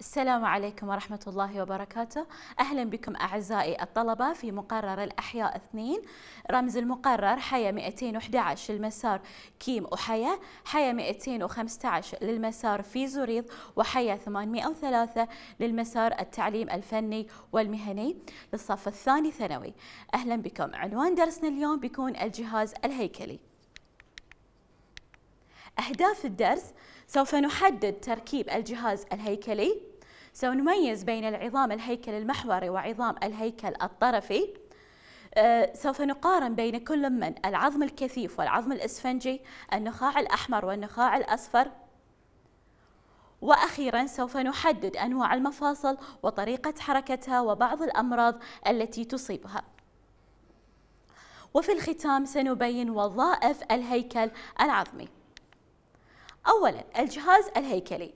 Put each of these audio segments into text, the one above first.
السلام عليكم ورحمة الله وبركاته أهلا بكم أعزائي الطلبة في مقرر الأحياء 2 رمز المقرر حيا 211 للمسار كيم وحيا حيا 215 للمسار زريض وحيا 803 للمسار التعليم الفني والمهني للصف الثاني ثانوي أهلا بكم عنوان درسنا اليوم بيكون الجهاز الهيكلي أهداف الدرس سوف نحدد تركيب الجهاز الهيكلي سنميز بين العظام الهيكل المحوري وعظام الهيكل الطرفي آه، سوف نقارن بين كل من العظم الكثيف والعظم الإسفنجي النخاع الأحمر والنخاع الأصفر وأخيرا سوف نحدد أنواع المفاصل وطريقة حركتها وبعض الأمراض التي تصيبها وفي الختام سنبين وظائف الهيكل العظمي أولا الجهاز الهيكلي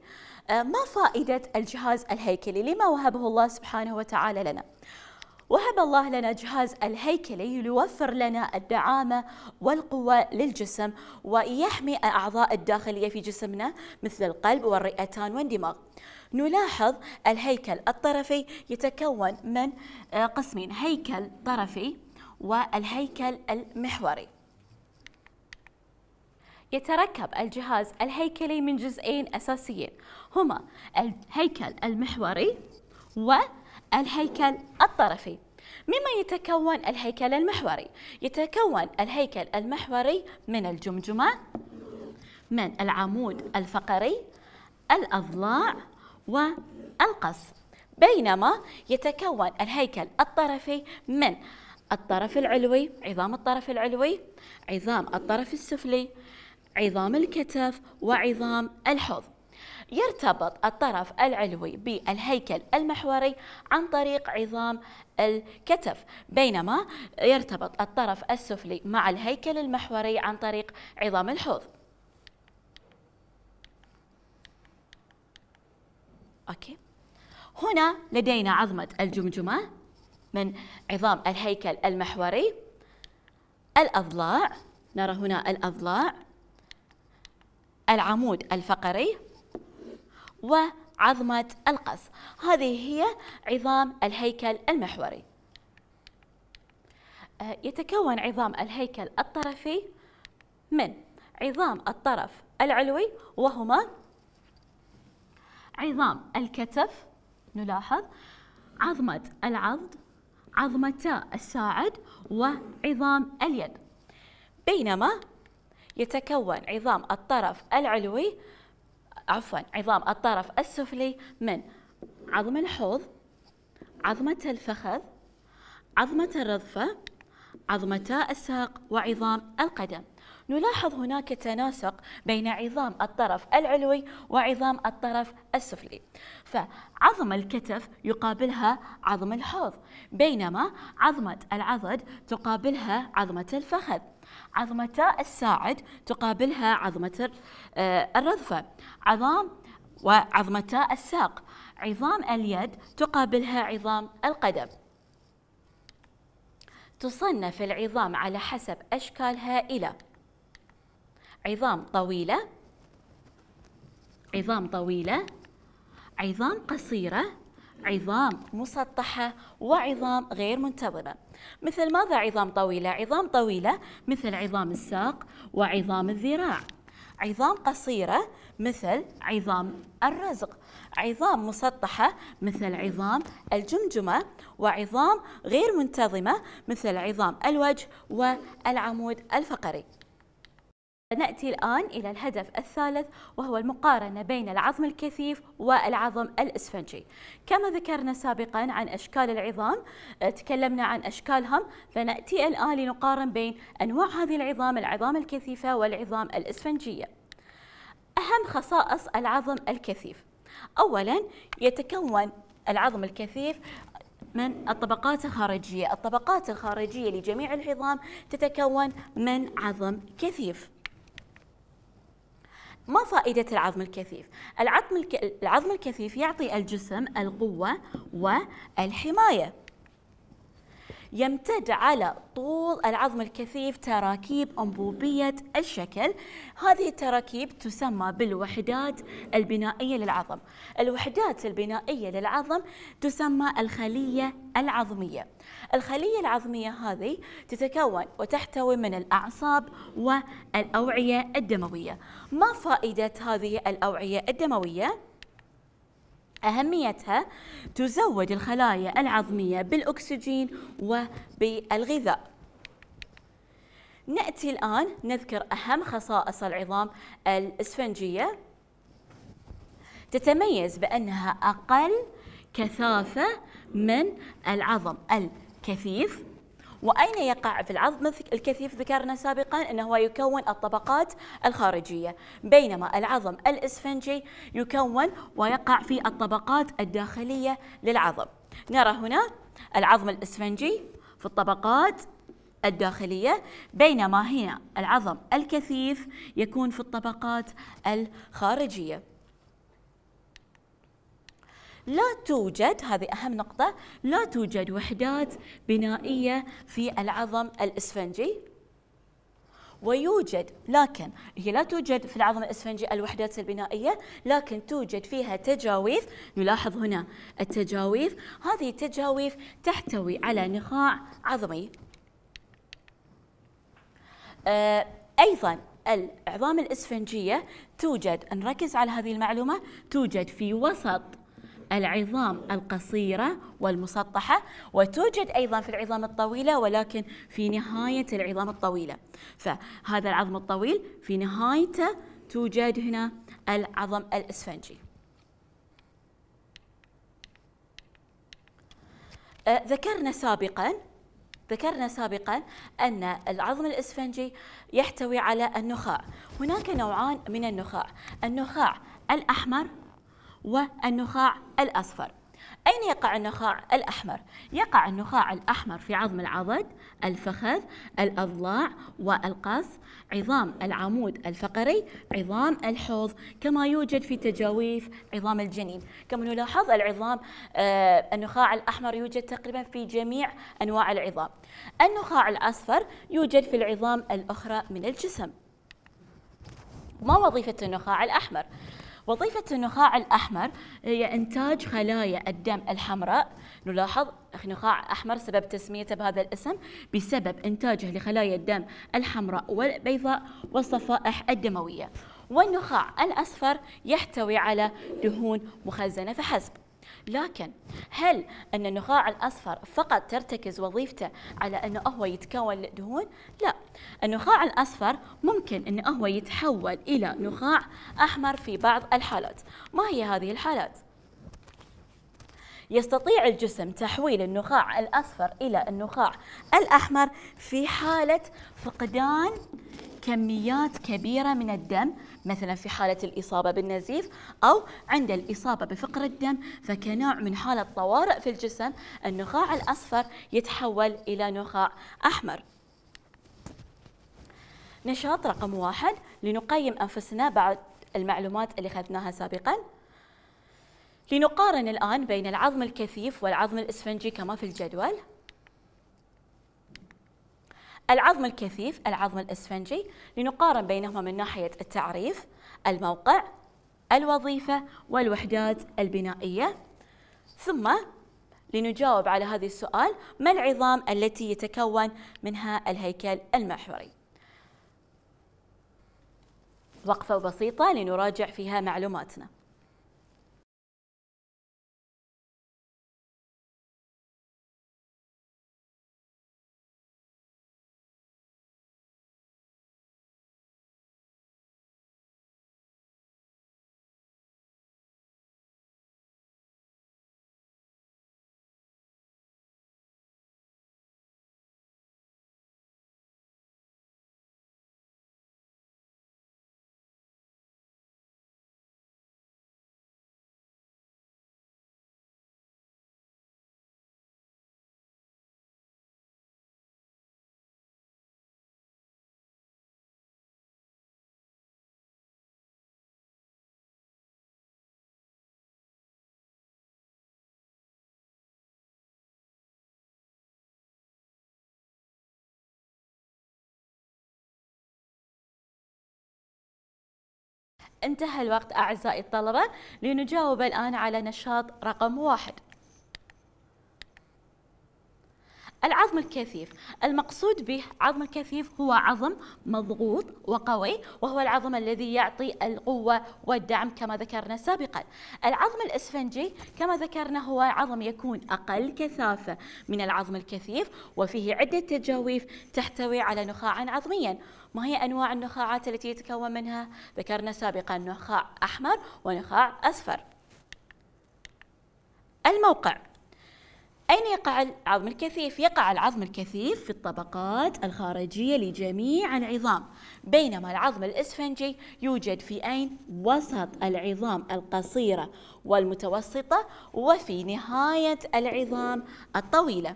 آه، ما فائدة الجهاز الهيكلي لما وهبه الله سبحانه وتعالى لنا وهب الله لنا جهاز الهيكلي ليوفر لنا الدعامة والقوة للجسم ويحمي الأعضاء الداخلية في جسمنا مثل القلب والرئتان والدماغ نلاحظ الهيكل الطرفي يتكون من آه، قسمين هيكل طرفي والهيكل المحوري يتركب الجهاز الهيكلي من جزئين أساسيين هما الهيكل المحوري والهيكل الطرفي مما يتكون الهيكل المحوري يتكون الهيكل المحوري من الجمجمة من العمود الفقري الأضلاع والقص بينما يتكون الهيكل الطرفي من الطرف العلوي عظام الطرف العلوي عظام الطرف السفلي عظام الكتف وعظام الحوض يرتبط الطرف العلوي بالهيكل المحوري عن طريق عظام الكتف بينما يرتبط الطرف السفلي مع الهيكل المحوري عن طريق عظام الحوض أوكي. هنا لدينا عظمة الجمجمة من عظام الهيكل المحوري الأضلاع نرى هنا الأضلاع العمود الفقري وعظمة القص هذه هي عظام الهيكل المحوري آه، يتكون عظام الهيكل الطرفي من عظام الطرف العلوي وهما عظام الكتف نلاحظ عظمة العضد عظمتا الساعد وعظام اليد بينما يتكون عظام الطرف العلوي عفوا عظام الطرف السفلي من عظم الحوض عظمة الفخذ عظمة الرضفة عظمتا الساق وعظام القدم نلاحظ هناك تناسق بين عظام الطرف العلوي وعظام الطرف السفلي فعظم الكتف يقابلها عظم الحوض بينما عظمة العضد تقابلها عظمة الفخذ عظمتا الساعد تقابلها عظمة آه، الرذفة عظام وعظمتا الساق عظام اليد تقابلها عظام القدم تصنف العظام على حسب أشكالها إلى عظام طويلة عظام طويلة عظام قصيرة عظام مسطحة وعظام غير منتظمة مثل ماذا عظام طويلة؟ عظام طويلة مثل عظام الساق وعظام الذراع عظام قصيرة مثل عظام الرزق عظام مسطحة مثل عظام الجمجمة وعظام غير منتظمة مثل عظام الوجه والعمود الفقري نأتي الآن إلى الهدف الثالث وهو المقارنة بين العظم الكثيف والعظم الإسفنجي كما ذكرنا سابقا عن أشكال العظام آه، تكلمنا عن أشكالهم فنأتي الآن لنقارن بين أنواع هذه العظام العظام الكثيفة والعظام الإسفنجية أهم خصائص العظم الكثيف أولا يتكون العظم الكثيف من الطبقات الخارجية الطبقات الخارجية لجميع العظام تتكون من عظم كثيف ما فائدة العظم الكثيف؟ العظم الك... العظم الكثيف يعطي الجسم القوة والحماية. يمتد على طول العظم الكثيف تراكيب أنبوبية الشكل هذه التراكيب تسمى بالوحدات البنائية للعظم الوحدات البنائية للعظم تسمى الخلية العظمية الخلية العظمية هذه تتكون وتحتوي من الأعصاب والأوعية الدموية ما فائدة هذه الأوعية الدموية؟ أهميتها تزود الخلايا العظمية بالأكسجين وبالغذاء نأتي الآن نذكر أهم خصائص العظام الإسفنجية تتميز بأنها أقل كثافة من العظم كثيف وأين يقع في العظم الكثيف ذكرنا سابقا أنه يكون الطبقات الخارجية بينما العظم الإسفنجي يكون ويقع في الطبقات الداخلية للعظم نرى هنا العظم الإسفنجي في الطبقات الداخلية بينما هنا العظم الكثيف يكون في الطبقات الخارجية لا توجد هذه أهم نقطة لا توجد وحدات بنائية في العظم الإسفنجي ويوجد لكن هي لا توجد في العظم الاسفنجي الوحدات البنائيه لكن توجد فيها تجاويف نلاحظ هنا التجاويف هذه التجاويف تحتوي على نخاع عظمي آه، ايضا العظام الاسفنجيه توجد نركز على هذه المعلومه توجد في وسط العظام القصيرة والمسطحة وتوجد أيضا في العظام الطويلة ولكن في نهاية العظام الطويلة فهذا العظم الطويل في نهايته توجد هنا العظم الإسفنجي أه، ذكرنا سابقا ذكرنا سابقا أن العظم الإسفنجي يحتوي على النخاع هناك نوعان من النخاع النخاع الأحمر والنخاع الأصفر أين يقع النخاع الأحمر؟ يقع النخاع الأحمر في عظم العضد، الفخذ، الأضلاع والقص، عظام العمود الفقري، عظام الحوض، كما يوجد في تجاويف عظام الجنين، كما نلاحظ العظام آه النخاع الأحمر يوجد تقريبا في جميع أنواع العظام. النخاع الأصفر يوجد في العظام الأخرى من الجسم. ما وظيفة النخاع الأحمر؟ وظيفة النخاع الأحمر هي إنتاج خلايا الدم الحمراء نلاحظ نخاع أحمر سبب تسميته بهذا الاسم بسبب إنتاجه لخلايا الدم الحمراء والبيضاء والصفائح الدموية والنخاع الأصفر يحتوي على دهون مخزنة فحسب لكن هل أن النخاع الأصفر فقط ترتكز وظيفته على أنه هو يتكون دهون؟ لا النخاع الأصفر ممكن أنه هو يتحول إلى نخاع أحمر في بعض الحالات ما هي هذه الحالات؟ يستطيع الجسم تحويل النخاع الأصفر إلى النخاع الأحمر في حالة فقدان كميات كبيرة من الدم مثلا في حالة الإصابة بالنزيف أو عند الإصابة بفقر الدم فكنوع من حالة طوارئ في الجسم النخاع الأصفر يتحول إلى نخاع أحمر نشاط رقم واحد لنقيم أنفسنا بعد المعلومات اللي أخذناها سابقاً لنقارن الآن بين العظم الكثيف والعظم الإسفنجي كما في الجدول العظم الكثيف العظم الاسفنجي لنقارن بينهما من ناحيه التعريف الموقع الوظيفه والوحدات البنائيه ثم لنجاوب على هذا السؤال ما العظام التي يتكون منها الهيكل المحوري وقفه بسيطه لنراجع فيها معلوماتنا انتهى الوقت أعزائي الطلبة لنجاوب الآن على نشاط رقم واحد العظم الكثيف المقصود به عظم الكثيف هو عظم مضغوط وقوي وهو العظم الذي يعطي القوة والدعم كما ذكرنا سابقا العظم الإسفنجي كما ذكرنا هو عظم يكون أقل كثافة من العظم الكثيف وفيه عدة تجاويف تحتوي على نخاعا عظميا ما هي أنواع النخاعات التي يتكون منها؟ ذكرنا سابقا نخاع أحمر ونخاع أصفر الموقع أين يقع العظم الكثيف؟ يقع العظم الكثيف في الطبقات الخارجية لجميع العظام بينما العظم الإسفنجي يوجد في أين؟ وسط العظام القصيرة والمتوسطة وفي نهاية العظام الطويلة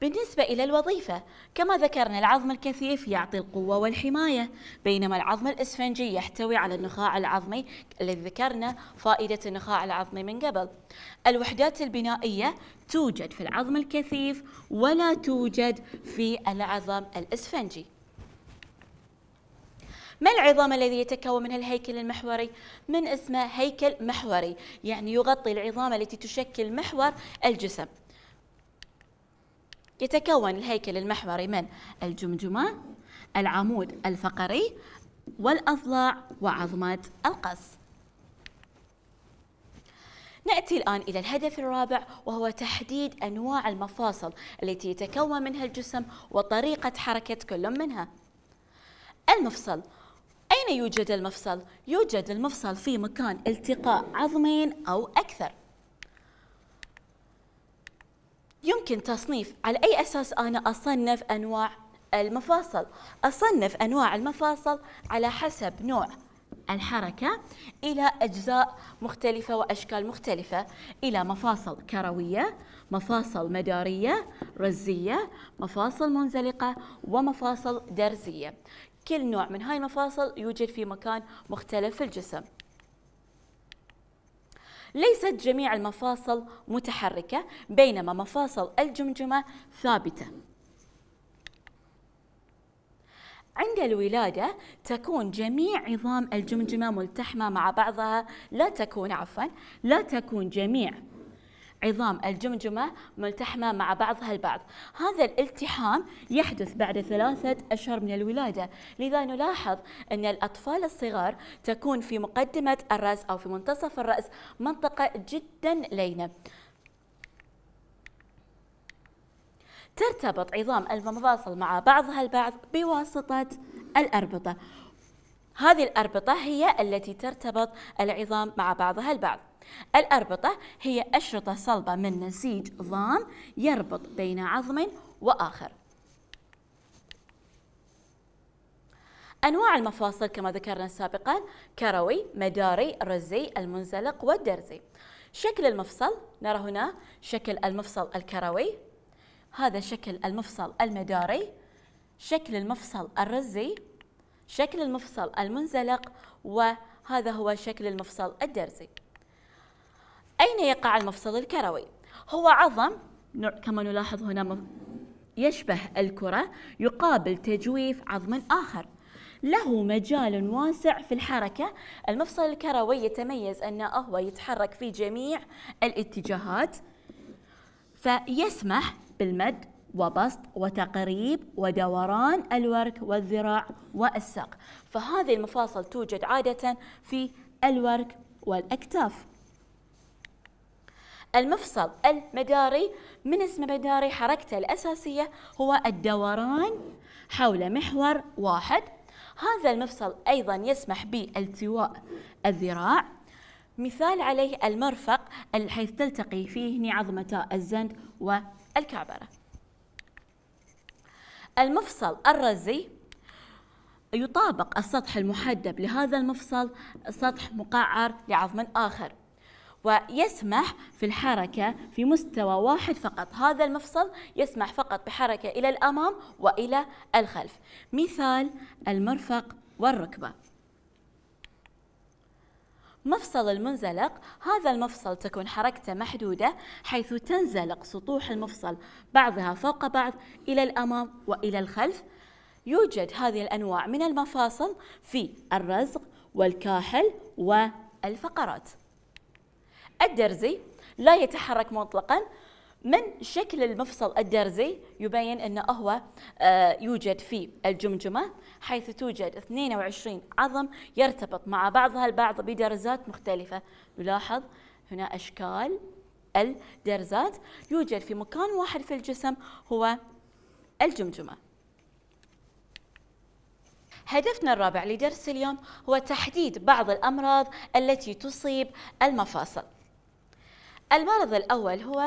بالنسبة إلى الوظيفة كما ذكرنا العظم الكثيف يعطي القوة والحماية بينما العظم الإسفنجي يحتوي على النخاع العظمي الذي ذكرنا فائدة النخاع العظمي من قبل الوحدات البنائية توجد في العظم الكثيف ولا توجد في العظم الإسفنجي ما العظام الذي يتكون من الهيكل المحوري؟ من اسمه هيكل محوري يعني يغطي العظام التي تشكل محور الجسم يتكون الهيكل المحوري من الجمجمة العمود الفقري والأضلاع وعظمة القص نأتي الآن إلى الهدف الرابع وهو تحديد أنواع المفاصل التي يتكون منها الجسم وطريقة حركة كل منها المفصل أين يوجد المفصل؟ يوجد المفصل في مكان التقاء عظمين أو أكثر يمكن تصنيف على أي أساس أنا أصنف أنواع المفاصل أصنف أنواع المفاصل على حسب نوع الحركة إلى أجزاء مختلفة وأشكال مختلفة إلى مفاصل كروية مفاصل مدارية رزية مفاصل منزلقة ومفاصل درزية كل نوع من هاي المفاصل يوجد في مكان مختلف في الجسم ليست جميع المفاصل متحركة بينما مفاصل الجمجمة ثابتة عند الولادة تكون جميع عظام الجمجمة ملتحمة مع بعضها لا تكون عفوا لا تكون جميع عظام الجمجمة ملتحمة مع بعضها البعض هذا الالتحام يحدث بعد ثلاثة أشهر من الولادة لذا نلاحظ أن الأطفال الصغار تكون في مقدمة الرأس أو في منتصف الرأس منطقة جدا لينة ترتبط عظام المفاصل مع بعضها البعض بواسطة الأربطة هذه الأربطة هي التي ترتبط العظام مع بعضها البعض الأربطة هي أشرطة صلبة من نسيج ضام يربط بين عظم وآخر أنواع المفاصل كما ذكرنا سابقا كروي، مداري، رزي، المنزلق والدرزي شكل المفصل نرى هنا شكل المفصل الكروي هذا شكل المفصل المداري شكل المفصل الرزي شكل المفصل المنزلق وهذا هو شكل المفصل الدرزي أين يقع المفصل الكروي؟ هو عظم كما نلاحظ هنا يشبه الكرة يقابل تجويف عظم آخر له مجال واسع في الحركة المفصل الكروي يتميز أنه هو يتحرك في جميع الاتجاهات فيسمح بالمد وبسط وتقريب ودوران الورك والذراع والساق فهذه المفاصل توجد عادة في الورك والأكتاف المفصل المداري من اسم مداري حركته الأساسية هو الدوران حول محور واحد هذا المفصل أيضا يسمح بالتواء الذراع مثال عليه المرفق حيث تلتقي فيه عظمتا الزند والكعبرة المفصل الرزي يطابق السطح المحدب لهذا المفصل سطح مقعر لعظم آخر ويسمح في الحركة في مستوى واحد فقط هذا المفصل يسمح فقط بحركة إلى الأمام وإلى الخلف مثال المرفق والركبة مفصل المنزلق هذا المفصل تكون حركته محدودة حيث تنزلق سطوح المفصل بعضها فوق بعض إلى الأمام وإلى الخلف يوجد هذه الأنواع من المفاصل في الرزق والكاحل والفقرات الدرزي لا يتحرك مطلقا من شكل المفصل الدرزي يبين أنه هو آه، يوجد في الجمجمة حيث توجد 22 عظم يرتبط مع بعضها البعض بدرزات مختلفة نلاحظ هنا أشكال الدرزات يوجد في مكان واحد في الجسم هو الجمجمة هدفنا الرابع لدرس اليوم هو تحديد بعض الأمراض التي تصيب المفاصل المرض الأول هو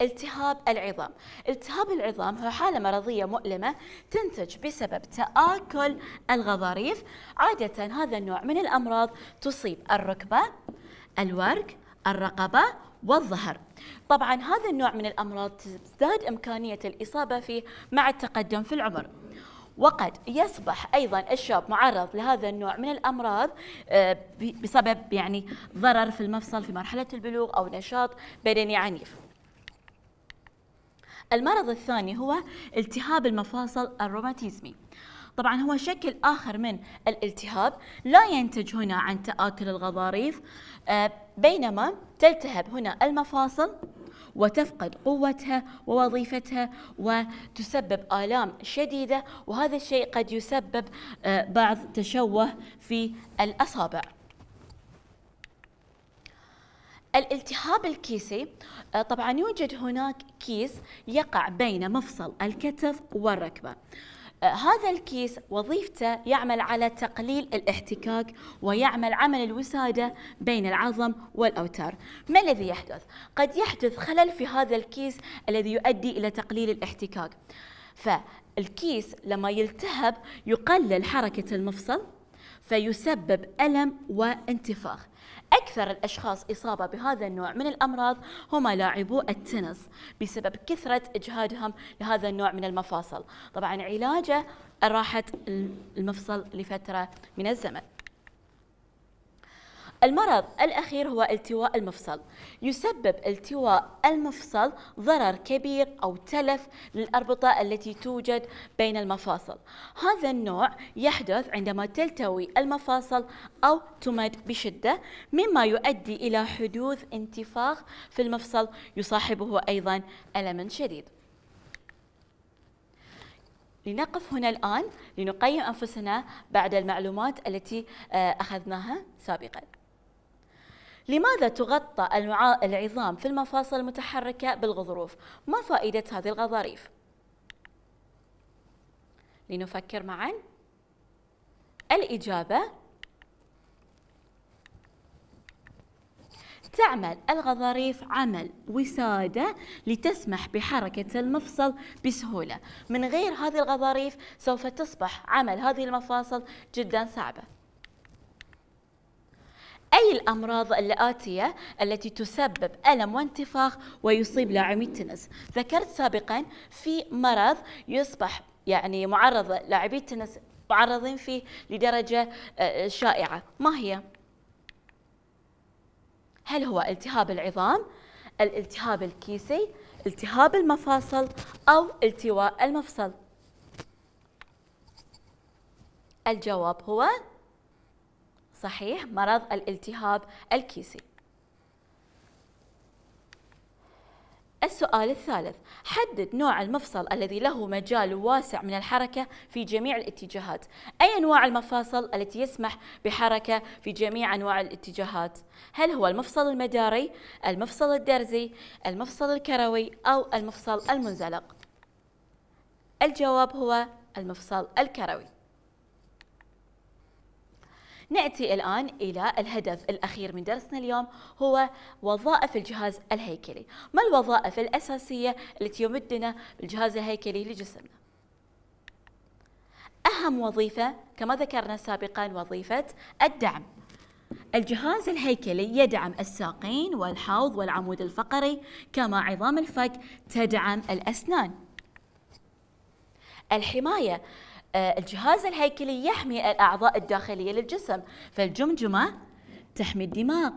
التهاب العظام التهاب العظام هو حالة مرضية مؤلمة تنتج بسبب تآكل الغضاريف عادة هذا النوع من الأمراض تصيب الركبة الورك الرقبة والظهر طبعا هذا النوع من الأمراض تزداد إمكانية الإصابة فيه مع التقدم في العمر وقد يصبح أيضا الشاب معرض لهذا النوع من الأمراض آه، بسبب يعني ضرر في المفصل في مرحلة البلوغ أو نشاط بدني عنيف المرض الثاني هو التهاب المفاصل الروماتيزمي طبعا هو شكل آخر من الالتهاب لا ينتج هنا عن تآكل الغضاريف آه، بينما تلتهب هنا المفاصل وتفقد قوتها ووظيفتها وتسبب آلام شديدة وهذا الشيء قد يسبب آه، بعض تشوه في الأصابع الالتهاب الكيسي آه، طبعا يوجد هناك كيس يقع بين مفصل الكتف والركبة هذا الكيس وظيفته يعمل على تقليل الاحتكاك ويعمل عمل الوسادة بين العظم والأوتار ما الذي يحدث؟ قد يحدث خلل في هذا الكيس الذي يؤدي إلى تقليل الاحتكاك فالكيس لما يلتهب يقلل حركة المفصل فيسبب ألم وانتفاخ أكثر الأشخاص إصابة بهذا النوع من الأمراض هم لاعبو التنس بسبب كثرة إجهادهم لهذا النوع من المفاصل طبعا علاجه راحة المفصل لفترة من الزمن المرض الأخير هو التواء المفصل يسبب التواء المفصل ضرر كبير أو تلف للأربطة التي توجد بين المفاصل هذا النوع يحدث عندما تلتوي المفاصل أو تمد بشدة مما يؤدي إلى حدوث انتفاخ في المفصل يصاحبه أيضا ألم شديد لنقف هنا الآن لنقيم أنفسنا بعد المعلومات التي آه، أخذناها سابقاً لماذا تغطى العظام في المفاصل المتحركة بالغضروف؟ ما فائدة هذه الغضاريف؟ لنفكر معا الإجابة تعمل الغضاريف عمل وسادة لتسمح بحركة المفصل بسهولة من غير هذه الغضاريف سوف تصبح عمل هذه المفاصل جدا صعبة أي الأمراض الآتية التي تسبب ألم وانتفاخ ويصيب لاعبي التنس ذكرت سابقا في مرض يصبح يعني معرض لاعبي التنس معرضين فيه لدرجة آه، شائعة ما هي؟ هل هو التهاب العظام؟ الالتهاب الكيسي؟ التهاب المفاصل أو التواء المفصل؟ الجواب هو صحيح مرض الالتهاب الكيسي السؤال الثالث حدد نوع المفصل الذي له مجال واسع من الحركة في جميع الاتجاهات أي أنواع المفاصل التي يسمح بحركة في جميع أنواع الاتجاهات هل هو المفصل المداري المفصل الدرزي المفصل الكروي أو المفصل المنزلق الجواب هو المفصل الكروي نأتي الآن إلى الهدف الأخير من درسنا اليوم هو وظائف الجهاز الهيكلي ما الوظائف الأساسية التي يمدنا الجهاز الهيكلي لجسمنا أهم وظيفة كما ذكرنا سابقا وظيفة الدعم الجهاز الهيكلي يدعم الساقين والحوض والعمود الفقري كما عظام الفك تدعم الأسنان الحماية آه، الجهاز الهيكلي يحمي الأعضاء الداخلية للجسم فالجمجمة تحمي الدماغ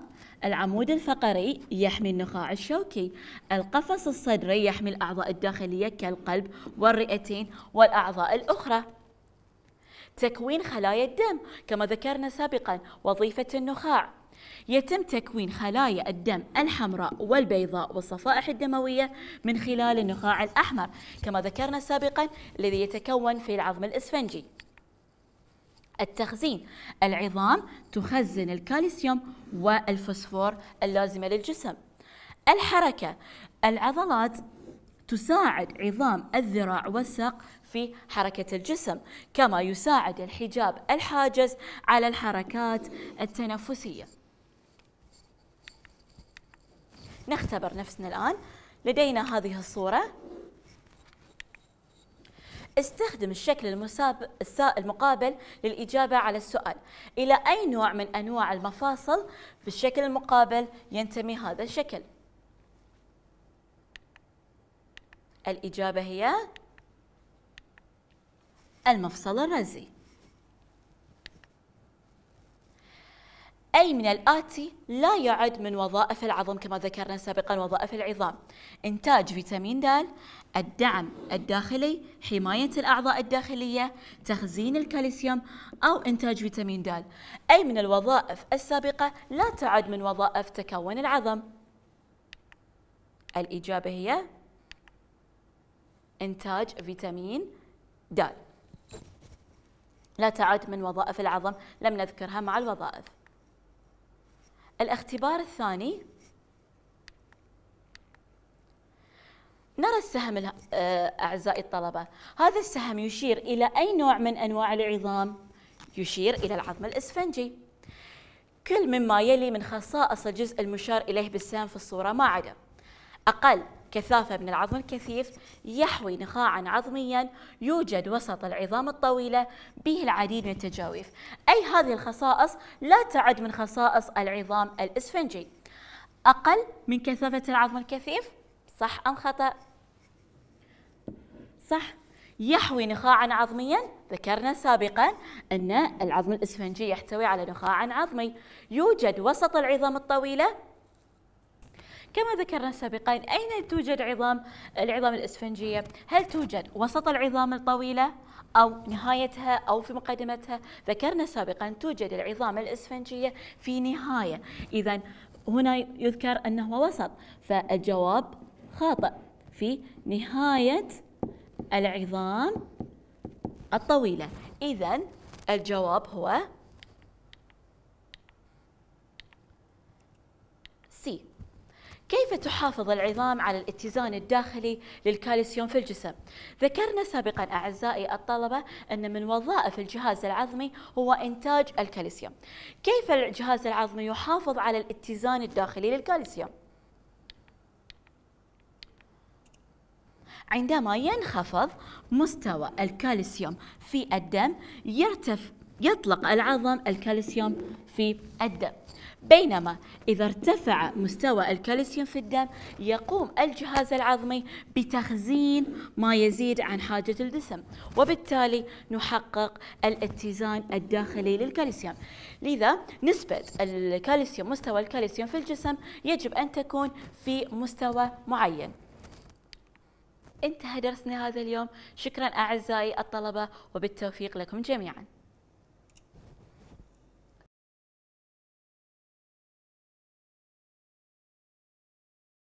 العمود الفقري يحمي النخاع الشوكي القفص الصدري يحمي الأعضاء الداخلية كالقلب والرئتين والأعضاء الأخرى تكوين خلايا الدم كما ذكرنا سابقا وظيفة النخاع يتم تكوين خلايا الدم الحمراء والبيضاء والصفائح الدموية من خلال النخاع الأحمر كما ذكرنا سابقا الذي يتكون في العظم الإسفنجي التخزين العظام تخزن الكالسيوم والفوسفور اللازمة للجسم الحركة العضلات تساعد عظام الذراع والساق في حركة الجسم كما يساعد الحجاب الحاجز على الحركات التنفسية نختبر نفسنا الآن لدينا هذه الصورة استخدم الشكل المقابل للإجابة على السؤال إلى أي نوع من أنواع المفاصل في الشكل المقابل ينتمي هذا الشكل الإجابة هي المفصل الرزي أي من الآتي لا يعد من وظائف العظم كما ذكرنا سابقا وظائف العظام إنتاج فيتامين د الدعم الداخلي حماية الأعضاء الداخلية تخزين الكالسيوم أو إنتاج فيتامين د أي من الوظائف السابقة لا تعد من وظائف تكون العظم الإجابة هي إنتاج فيتامين د لا تعد من وظائف العظم لم نذكرها مع الوظائف الاختبار الثاني نرى السهم آه، أعزائي الطلبة هذا السهم يشير إلى أي نوع من أنواع العظام؟ يشير إلى العظم الإسفنجي كل مما يلي من خصائص الجزء المشار إليه بالسهم في الصورة ما عدا أقل كثافة من العظم الكثيف يحوي نخاعا عظميا يوجد وسط العظام الطويلة به العديد من التجاويف أي هذه الخصائص لا تعد من خصائص العظام الإسفنجي أقل من كثافة العظم الكثيف صح أم خطأ؟ صح يحوي نخاعا عظميا ذكرنا سابقا أن العظم الإسفنجي يحتوي على نخاع عظمي يوجد وسط العظام الطويلة كما ذكرنا سابقا أين توجد عظام العظام الإسفنجية هل توجد وسط العظام الطويلة أو نهايتها أو في مقدمتها ذكرنا سابقا توجد العظام الإسفنجية في نهاية إذا هنا يذكر أنه وسط فالجواب خاطئ في نهاية العظام الطويلة إذا الجواب هو سي كيف تحافظ العظام على الاتزان الداخلي للكالسيوم في الجسم؟ ذكرنا سابقا أعزائي الطلبة أن من وظائف الجهاز العظمي هو إنتاج الكالسيوم كيف الجهاز العظمي يحافظ على الاتزان الداخلي للكالسيوم؟ عندما ينخفض مستوى الكالسيوم في الدم يرتفع يطلق العظم الكالسيوم في الدم بينما إذا ارتفع مستوى الكالسيوم في الدم يقوم الجهاز العظمي بتخزين ما يزيد عن حاجة الجسم وبالتالي نحقق الاتزان الداخلي للكالسيوم لذا نسبة الكالسيوم مستوى الكالسيوم في الجسم يجب أن تكون في مستوى معين انتهى درسنا هذا اليوم شكرا أعزائي الطلبة وبالتوفيق لكم جميعاً